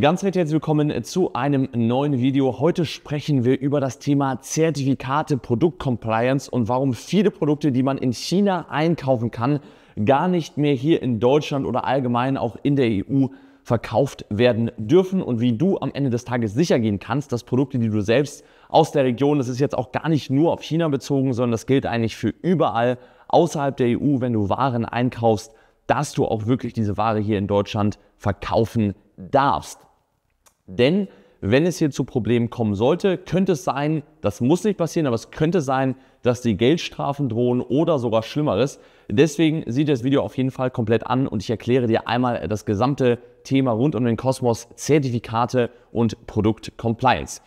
Ganz herzlich willkommen äh, zu einem neuen Video. Heute sprechen wir über das Thema Zertifikate, Produktcompliance und warum viele Produkte, die man in China einkaufen kann, gar nicht mehr hier in Deutschland oder allgemein auch in der EU verkauft werden dürfen und wie du am Ende des Tages sicher gehen kannst, dass Produkte, die du selbst aus der Region, das ist jetzt auch gar nicht nur auf China bezogen, sondern das gilt eigentlich für überall außerhalb der EU, wenn du Waren einkaufst, dass du auch wirklich diese Ware hier in Deutschland verkaufen darfst. Denn wenn es hier zu Problemen kommen sollte, könnte es sein, das muss nicht passieren, aber es könnte sein, dass die Geldstrafen drohen oder sogar Schlimmeres. Deswegen sieh das Video auf jeden Fall komplett an und ich erkläre dir einmal das gesamte Thema rund um den Kosmos Zertifikate und Produktcompliance.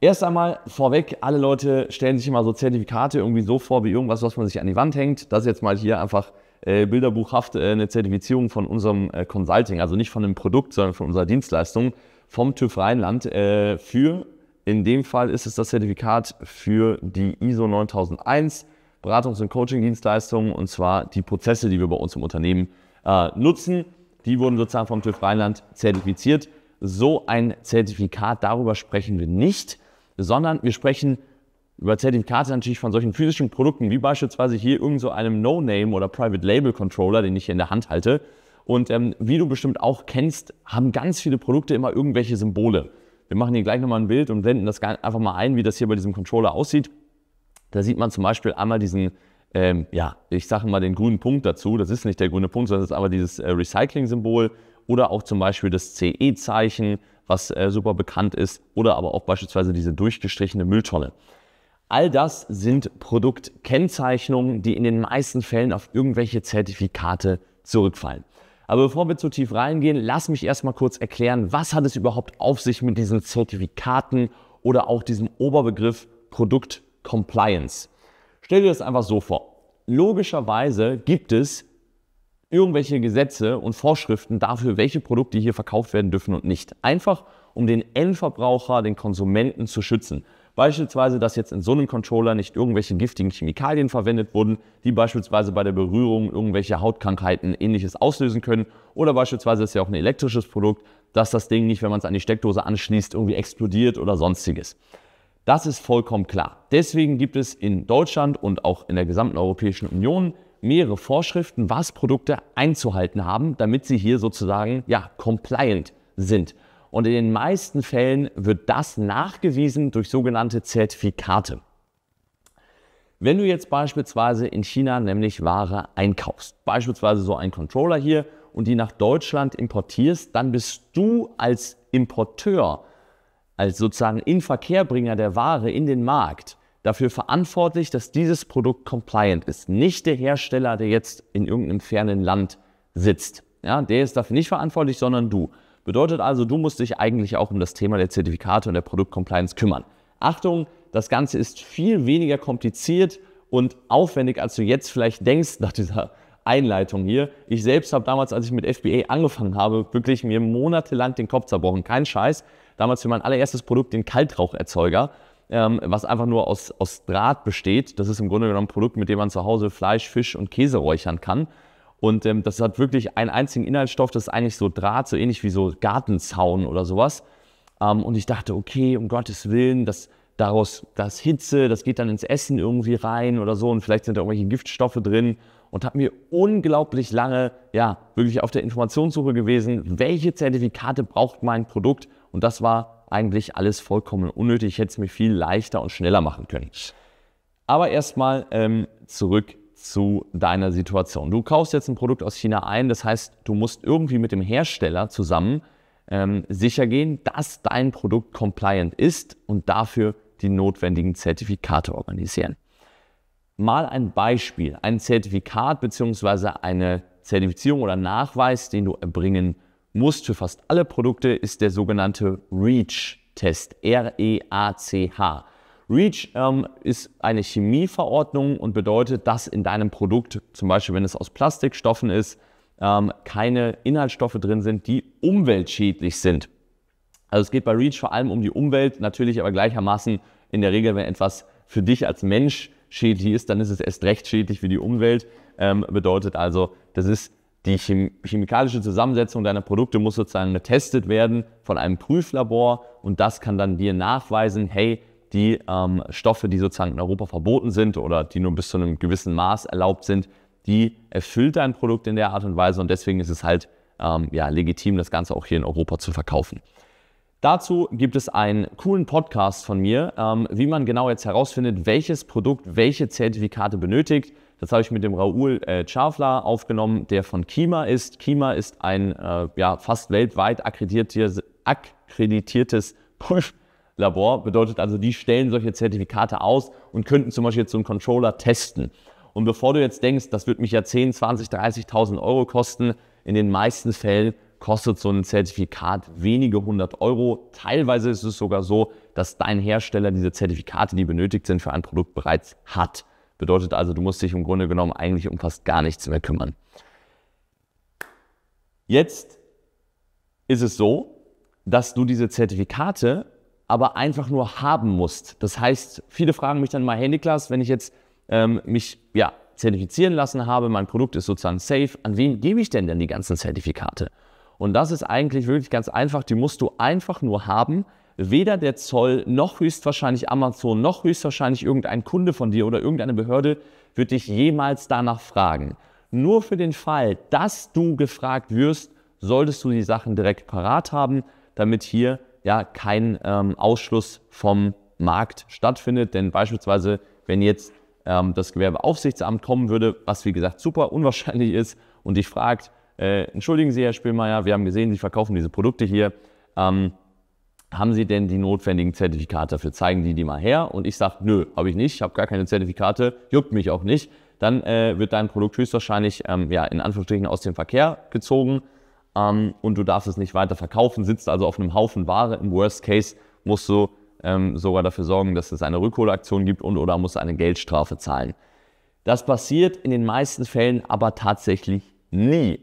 Erst einmal vorweg, alle Leute stellen sich immer so Zertifikate irgendwie so vor wie irgendwas, was man sich an die Wand hängt. Das jetzt mal hier einfach äh, bilderbuchhaft äh, eine Zertifizierung von unserem äh, Consulting, also nicht von einem Produkt, sondern von unserer Dienstleistung vom TÜV Rheinland äh, für, in dem Fall ist es das Zertifikat für die ISO 9001 Beratungs- und Coaching-Dienstleistungen und zwar die Prozesse, die wir bei uns im Unternehmen äh, nutzen. Die wurden sozusagen vom TÜV Rheinland zertifiziert. So ein Zertifikat, darüber sprechen wir nicht, sondern wir sprechen über Zertifikate natürlich von solchen physischen Produkten, wie beispielsweise hier irgend so einem No-Name oder Private Label Controller, den ich hier in der Hand halte. Und ähm, wie du bestimmt auch kennst, haben ganz viele Produkte immer irgendwelche Symbole. Wir machen hier gleich nochmal ein Bild und blenden das einfach mal ein, wie das hier bei diesem Controller aussieht. Da sieht man zum Beispiel einmal diesen, ähm, ja, ich sage mal den grünen Punkt dazu. Das ist nicht der grüne Punkt, sondern das ist aber dieses äh, Recycling-Symbol oder auch zum Beispiel das CE-Zeichen, was äh, super bekannt ist, oder aber auch beispielsweise diese durchgestrichene Mülltonne. All das sind Produktkennzeichnungen, die in den meisten Fällen auf irgendwelche Zertifikate zurückfallen. Aber bevor wir zu tief reingehen, lass mich erstmal kurz erklären, was hat es überhaupt auf sich mit diesen Zertifikaten oder auch diesem Oberbegriff Produkt Compliance. Stell dir das einfach so vor. Logischerweise gibt es irgendwelche Gesetze und Vorschriften dafür, welche Produkte hier verkauft werden dürfen und nicht. Einfach um den Endverbraucher, den Konsumenten zu schützen. Beispielsweise, dass jetzt in so einem Controller nicht irgendwelche giftigen Chemikalien verwendet wurden, die beispielsweise bei der Berührung irgendwelche Hautkrankheiten ähnliches auslösen können. Oder beispielsweise ist ja auch ein elektrisches Produkt, dass das Ding nicht, wenn man es an die Steckdose anschließt, irgendwie explodiert oder sonstiges. Das ist vollkommen klar. Deswegen gibt es in Deutschland und auch in der gesamten Europäischen Union mehrere Vorschriften, was Produkte einzuhalten haben, damit sie hier sozusagen ja compliant sind. Und in den meisten Fällen wird das nachgewiesen durch sogenannte Zertifikate. Wenn du jetzt beispielsweise in China nämlich Ware einkaufst, beispielsweise so ein Controller hier und die nach Deutschland importierst, dann bist du als Importeur, als sozusagen Inverkehrbringer der Ware in den Markt dafür verantwortlich, dass dieses Produkt compliant ist. Nicht der Hersteller, der jetzt in irgendeinem fernen Land sitzt. Ja, der ist dafür nicht verantwortlich, sondern du. Bedeutet also, du musst dich eigentlich auch um das Thema der Zertifikate und der Produktcompliance kümmern. Achtung, das Ganze ist viel weniger kompliziert und aufwendig, als du jetzt vielleicht denkst nach dieser Einleitung hier. Ich selbst habe damals, als ich mit FBA angefangen habe, wirklich mir monatelang den Kopf zerbrochen. Kein Scheiß. Damals für mein allererstes Produkt den Kaltraucherzeuger, ähm, was einfach nur aus, aus Draht besteht. Das ist im Grunde genommen ein Produkt, mit dem man zu Hause Fleisch, Fisch und Käse räuchern kann. Und ähm, das hat wirklich einen einzigen Inhaltsstoff, das ist eigentlich so Draht, so ähnlich wie so Gartenzaun oder sowas. Ähm, und ich dachte, okay, um Gottes Willen, das, daraus, das Hitze, das geht dann ins Essen irgendwie rein oder so und vielleicht sind da irgendwelche Giftstoffe drin. Und habe mir unglaublich lange, ja, wirklich auf der Informationssuche gewesen, welche Zertifikate braucht mein Produkt. Und das war eigentlich alles vollkommen unnötig. Ich hätte es mir viel leichter und schneller machen können. Aber erstmal ähm, zurück zu deiner Situation. Du kaufst jetzt ein Produkt aus China ein, das heißt, du musst irgendwie mit dem Hersteller zusammen ähm, sicher gehen, dass dein Produkt compliant ist und dafür die notwendigen Zertifikate organisieren. Mal ein Beispiel, ein Zertifikat bzw. eine Zertifizierung oder Nachweis, den du erbringen musst für fast alle Produkte, ist der sogenannte REACH-Test, R-E-A-C-H. REACH ähm, ist eine Chemieverordnung und bedeutet, dass in deinem Produkt, zum Beispiel wenn es aus Plastikstoffen ist, ähm, keine Inhaltsstoffe drin sind, die umweltschädlich sind. Also es geht bei REACH vor allem um die Umwelt, natürlich aber gleichermaßen in der Regel, wenn etwas für dich als Mensch schädlich ist, dann ist es erst recht schädlich für die Umwelt. Ähm, bedeutet also, das ist die chem chemikalische Zusammensetzung deiner Produkte muss sozusagen getestet werden von einem Prüflabor und das kann dann dir nachweisen, hey, die ähm, Stoffe, die sozusagen in Europa verboten sind oder die nur bis zu einem gewissen Maß erlaubt sind, die erfüllt dein Produkt in der Art und Weise und deswegen ist es halt ähm, ja, legitim, das Ganze auch hier in Europa zu verkaufen. Dazu gibt es einen coolen Podcast von mir, ähm, wie man genau jetzt herausfindet, welches Produkt welche Zertifikate benötigt. Das habe ich mit dem Raoul äh, Chafla aufgenommen, der von Kima ist. Kima ist ein äh, ja, fast weltweit akkreditiertes, akkreditiertes Labor. Bedeutet also, die stellen solche Zertifikate aus und könnten zum Beispiel jetzt so einen Controller testen. Und bevor du jetzt denkst, das wird mich ja 10, 20, 30.000 Euro kosten, in den meisten Fällen kostet so ein Zertifikat wenige hundert Euro. Teilweise ist es sogar so, dass dein Hersteller diese Zertifikate, die benötigt sind für ein Produkt, bereits hat. Bedeutet also, du musst dich im Grunde genommen eigentlich um fast gar nichts mehr kümmern. Jetzt ist es so, dass du diese Zertifikate aber einfach nur haben musst. Das heißt, viele fragen mich dann mal, hey Niklas, wenn ich jetzt ähm, mich ja, zertifizieren lassen habe, mein Produkt ist sozusagen safe, an wen gebe ich denn denn die ganzen Zertifikate? Und das ist eigentlich wirklich ganz einfach, die musst du einfach nur haben. Weder der Zoll noch höchstwahrscheinlich Amazon noch höchstwahrscheinlich irgendein Kunde von dir oder irgendeine Behörde wird dich jemals danach fragen. Nur für den Fall, dass du gefragt wirst, solltest du die Sachen direkt parat haben, damit hier ja, kein ähm, Ausschluss vom Markt stattfindet. Denn beispielsweise, wenn jetzt ähm, das Gewerbeaufsichtsamt kommen würde, was wie gesagt super unwahrscheinlich ist, und dich fragt, äh, entschuldigen Sie, Herr Spielmeier, wir haben gesehen, Sie verkaufen diese Produkte hier. Ähm, haben Sie denn die notwendigen Zertifikate dafür? Zeigen die die mal her? Und ich sage, nö, habe ich nicht, ich habe gar keine Zertifikate, juckt mich auch nicht. Dann äh, wird dein Produkt höchstwahrscheinlich ähm, ja, in Anführungsstrichen aus dem Verkehr gezogen ähm, und du darfst es nicht weiter verkaufen, sitzt also auf einem Haufen Ware. Im Worst Case musst du ähm, sogar dafür sorgen, dass es eine Rückholaktion gibt und oder musst eine Geldstrafe zahlen. Das passiert in den meisten Fällen aber tatsächlich nie.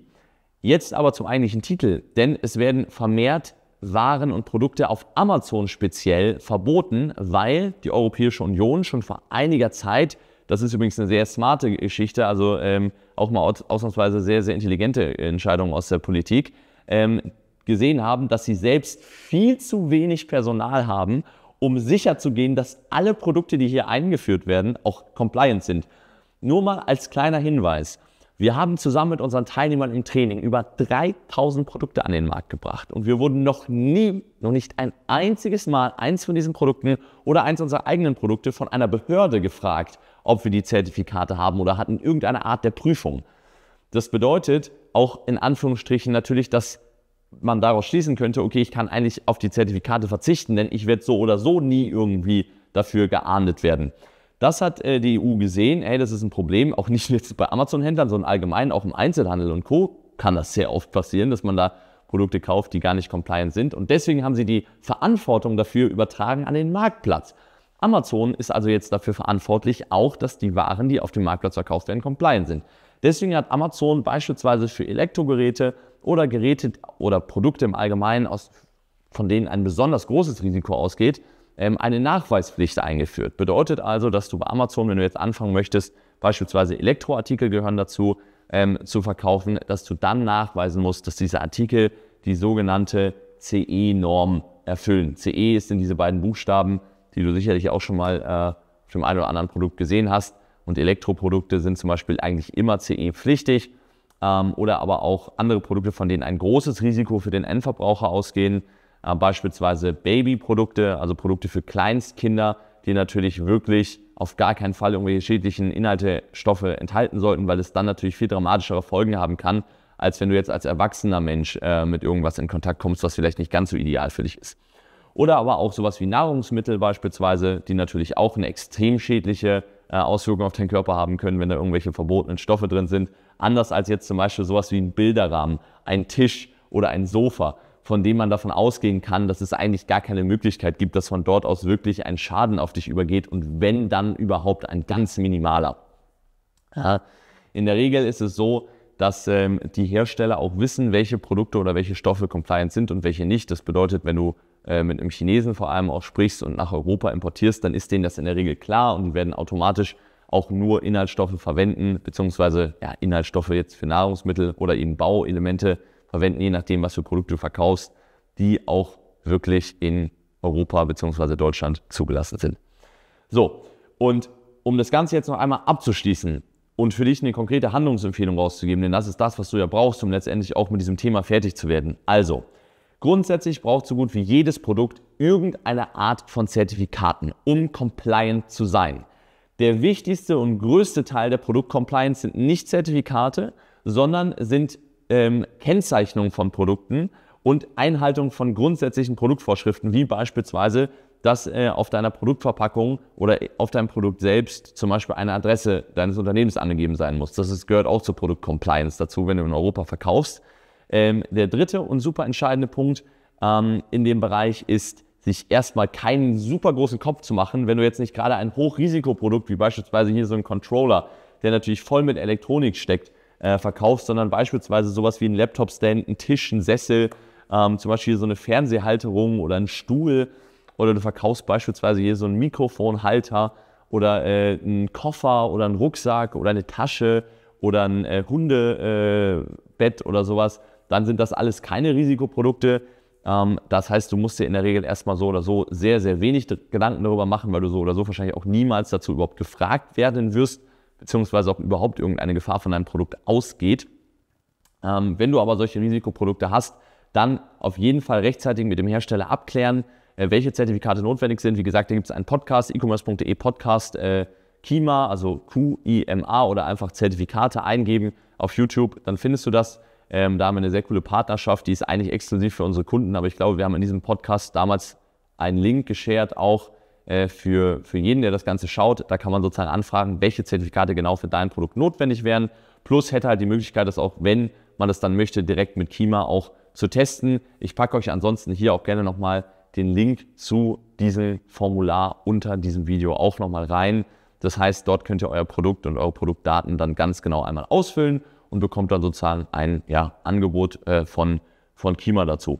Jetzt aber zum eigentlichen Titel, denn es werden vermehrt waren und Produkte auf Amazon speziell verboten, weil die Europäische Union schon vor einiger Zeit das ist übrigens eine sehr smarte Geschichte, also ähm, auch mal ausnahmsweise sehr, sehr intelligente Entscheidungen aus der Politik, ähm, gesehen haben, dass sie selbst viel zu wenig Personal haben, um sicherzugehen, dass alle Produkte, die hier eingeführt werden, auch compliant sind. Nur mal als kleiner Hinweis. Wir haben zusammen mit unseren Teilnehmern im Training über 3000 Produkte an den Markt gebracht und wir wurden noch nie, noch nicht ein einziges Mal eins von diesen Produkten oder eins unserer eigenen Produkte von einer Behörde gefragt, ob wir die Zertifikate haben oder hatten irgendeine Art der Prüfung. Das bedeutet auch in Anführungsstrichen natürlich, dass man daraus schließen könnte, okay, ich kann eigentlich auf die Zertifikate verzichten, denn ich werde so oder so nie irgendwie dafür geahndet werden. Das hat äh, die EU gesehen, ey, das ist ein Problem, auch nicht jetzt bei Amazon-Händlern, sondern allgemein auch im Einzelhandel und Co. kann das sehr oft passieren, dass man da Produkte kauft, die gar nicht compliant sind. Und deswegen haben sie die Verantwortung dafür übertragen an den Marktplatz. Amazon ist also jetzt dafür verantwortlich, auch, dass die Waren, die auf dem Marktplatz verkauft werden, compliant sind. Deswegen hat Amazon beispielsweise für Elektrogeräte oder Geräte oder Produkte im Allgemeinen, aus, von denen ein besonders großes Risiko ausgeht, ähm, eine Nachweispflicht eingeführt. Bedeutet also, dass du bei Amazon, wenn du jetzt anfangen möchtest, beispielsweise Elektroartikel gehören dazu, ähm, zu verkaufen, dass du dann nachweisen musst, dass diese Artikel die sogenannte CE-Norm erfüllen. CE ist in diese beiden Buchstaben, die du sicherlich auch schon mal äh, auf dem einen oder anderen Produkt gesehen hast. Und Elektroprodukte sind zum Beispiel eigentlich immer CE-pflichtig ähm, oder aber auch andere Produkte, von denen ein großes Risiko für den Endverbraucher ausgehen, äh, beispielsweise Babyprodukte, also Produkte für Kleinstkinder, die natürlich wirklich auf gar keinen Fall irgendwelche schädlichen Inhalte, Stoffe enthalten sollten, weil es dann natürlich viel dramatischere Folgen haben kann, als wenn du jetzt als erwachsener Mensch äh, mit irgendwas in Kontakt kommst, was vielleicht nicht ganz so ideal für dich ist. Oder aber auch sowas wie Nahrungsmittel beispielsweise, die natürlich auch eine extrem schädliche äh, Auswirkung auf deinen Körper haben können, wenn da irgendwelche verbotenen Stoffe drin sind. Anders als jetzt zum Beispiel sowas wie ein Bilderrahmen, ein Tisch oder ein Sofa von dem man davon ausgehen kann, dass es eigentlich gar keine Möglichkeit gibt, dass von dort aus wirklich ein Schaden auf dich übergeht und wenn dann überhaupt ein ganz minimaler. Ja. In der Regel ist es so, dass ähm, die Hersteller auch wissen, welche Produkte oder welche Stoffe compliant sind und welche nicht. Das bedeutet, wenn du äh, mit einem Chinesen vor allem auch sprichst und nach Europa importierst, dann ist denen das in der Regel klar und werden automatisch auch nur Inhaltsstoffe verwenden, beziehungsweise ja, Inhaltsstoffe jetzt für Nahrungsmittel oder eben Bauelemente verwenden, je nachdem, was für Produkte du verkaufst, die auch wirklich in Europa bzw. Deutschland zugelassen sind. So, und um das Ganze jetzt noch einmal abzuschließen und für dich eine konkrete Handlungsempfehlung rauszugeben, denn das ist das, was du ja brauchst, um letztendlich auch mit diesem Thema fertig zu werden. Also, grundsätzlich braucht so gut wie jedes Produkt irgendeine Art von Zertifikaten, um compliant zu sein. Der wichtigste und größte Teil der Produktcompliance sind nicht Zertifikate, sondern sind ähm, Kennzeichnung von Produkten und Einhaltung von grundsätzlichen Produktvorschriften, wie beispielsweise, dass äh, auf deiner Produktverpackung oder äh, auf deinem Produkt selbst zum Beispiel eine Adresse deines Unternehmens angegeben sein muss. Das ist, gehört auch zur Produktcompliance dazu, wenn du in Europa verkaufst. Ähm, der dritte und super entscheidende Punkt ähm, in dem Bereich ist, sich erstmal keinen super großen Kopf zu machen, wenn du jetzt nicht gerade ein Hochrisikoprodukt wie beispielsweise hier so ein Controller, der natürlich voll mit Elektronik steckt, äh, verkaufst, sondern beispielsweise sowas wie ein Laptop-Stand, ein Tisch, ein Sessel, ähm, zum Beispiel so eine Fernsehhalterung oder ein Stuhl oder du verkaufst beispielsweise hier so einen Mikrofonhalter oder äh, einen Koffer oder einen Rucksack oder eine Tasche oder ein äh, Hundebett äh, oder sowas, dann sind das alles keine Risikoprodukte. Ähm, das heißt, du musst dir in der Regel erstmal so oder so sehr, sehr wenig Gedanken darüber machen, weil du so oder so wahrscheinlich auch niemals dazu überhaupt gefragt werden wirst beziehungsweise ob überhaupt irgendeine Gefahr von deinem Produkt ausgeht. Ähm, wenn du aber solche Risikoprodukte hast, dann auf jeden Fall rechtzeitig mit dem Hersteller abklären, äh, welche Zertifikate notwendig sind. Wie gesagt, da gibt es einen Podcast, e-commerce.de Podcast, äh, KIMA, also Q-I-M-A oder einfach Zertifikate eingeben auf YouTube, dann findest du das. Ähm, da haben wir eine sehr coole Partnerschaft, die ist eigentlich exklusiv für unsere Kunden, aber ich glaube, wir haben in diesem Podcast damals einen Link geshared, auch äh, für, für jeden, der das Ganze schaut. Da kann man sozusagen anfragen, welche Zertifikate genau für dein Produkt notwendig wären. Plus hätte halt die Möglichkeit, das auch, wenn man das dann möchte, direkt mit Kima auch zu testen. Ich packe euch ansonsten hier auch gerne nochmal den Link zu diesem Formular unter diesem Video auch nochmal rein. Das heißt, dort könnt ihr euer Produkt und eure Produktdaten dann ganz genau einmal ausfüllen und bekommt dann sozusagen ein ja, Angebot äh, von, von Kima dazu.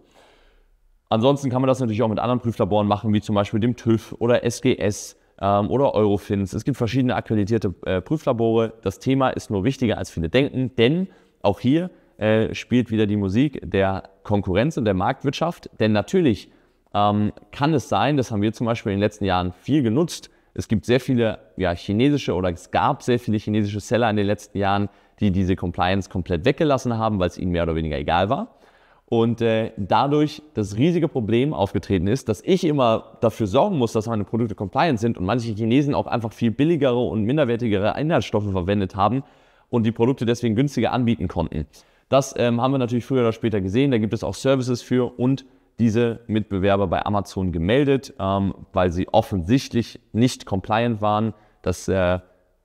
Ansonsten kann man das natürlich auch mit anderen Prüflaboren machen, wie zum Beispiel dem TÜV oder SGS ähm, oder Eurofins. Es gibt verschiedene akkreditierte äh, Prüflabore. Das Thema ist nur wichtiger, als viele denken, denn auch hier äh, spielt wieder die Musik der Konkurrenz und der Marktwirtschaft. Denn natürlich ähm, kann es sein, das haben wir zum Beispiel in den letzten Jahren viel genutzt. Es gibt sehr viele ja, chinesische oder es gab sehr viele chinesische Seller in den letzten Jahren, die diese Compliance komplett weggelassen haben, weil es ihnen mehr oder weniger egal war. Und äh, dadurch das riesige Problem aufgetreten ist, dass ich immer dafür sorgen muss, dass meine Produkte compliant sind und manche Chinesen auch einfach viel billigere und minderwertigere Inhaltsstoffe verwendet haben und die Produkte deswegen günstiger anbieten konnten. Das ähm, haben wir natürlich früher oder später gesehen. Da gibt es auch Services für und diese Mitbewerber bei Amazon gemeldet, ähm, weil sie offensichtlich nicht compliant waren. Das, äh,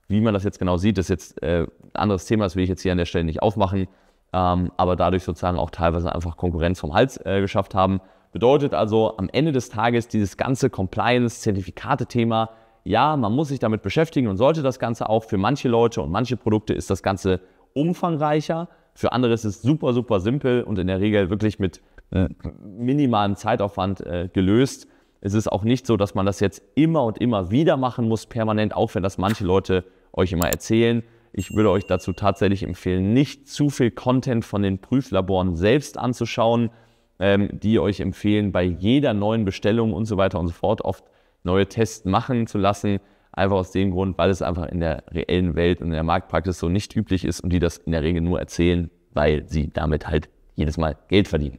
wie man das jetzt genau sieht, ist jetzt äh, ein anderes Thema, das will ich jetzt hier an der Stelle nicht aufmachen ähm, aber dadurch sozusagen auch teilweise einfach Konkurrenz vom Hals äh, geschafft haben. Bedeutet also am Ende des Tages dieses ganze Compliance-Zertifikate-Thema, ja, man muss sich damit beschäftigen und sollte das Ganze auch. Für manche Leute und manche Produkte ist das Ganze umfangreicher, für andere ist es super, super simpel und in der Regel wirklich mit äh, minimalem Zeitaufwand äh, gelöst. Es ist auch nicht so, dass man das jetzt immer und immer wieder machen muss, permanent, auch wenn das manche Leute euch immer erzählen. Ich würde euch dazu tatsächlich empfehlen, nicht zu viel Content von den Prüflaboren selbst anzuschauen, ähm, die euch empfehlen, bei jeder neuen Bestellung und so weiter und so fort oft neue Tests machen zu lassen. Einfach aus dem Grund, weil es einfach in der reellen Welt und in der Marktpraxis so nicht üblich ist und die das in der Regel nur erzählen, weil sie damit halt jedes Mal Geld verdienen.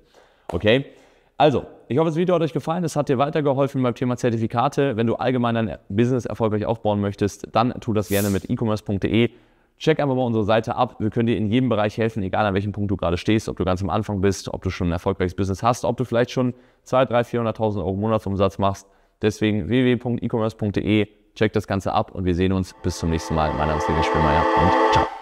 Okay? Also, ich hoffe, das Video hat euch gefallen. Es hat dir weitergeholfen beim Thema Zertifikate. Wenn du allgemein dein Business erfolgreich aufbauen möchtest, dann tu das gerne mit e-commerce.de check einfach mal unsere Seite ab. Wir können dir in jedem Bereich helfen, egal an welchem Punkt du gerade stehst, ob du ganz am Anfang bist, ob du schon ein erfolgreiches Business hast, ob du vielleicht schon 200, 300, 400.000 Euro Monatsumsatz machst. Deswegen www.ecommerce.de, check das Ganze ab und wir sehen uns bis zum nächsten Mal. Mein Name ist Digga Spielmeier und ciao.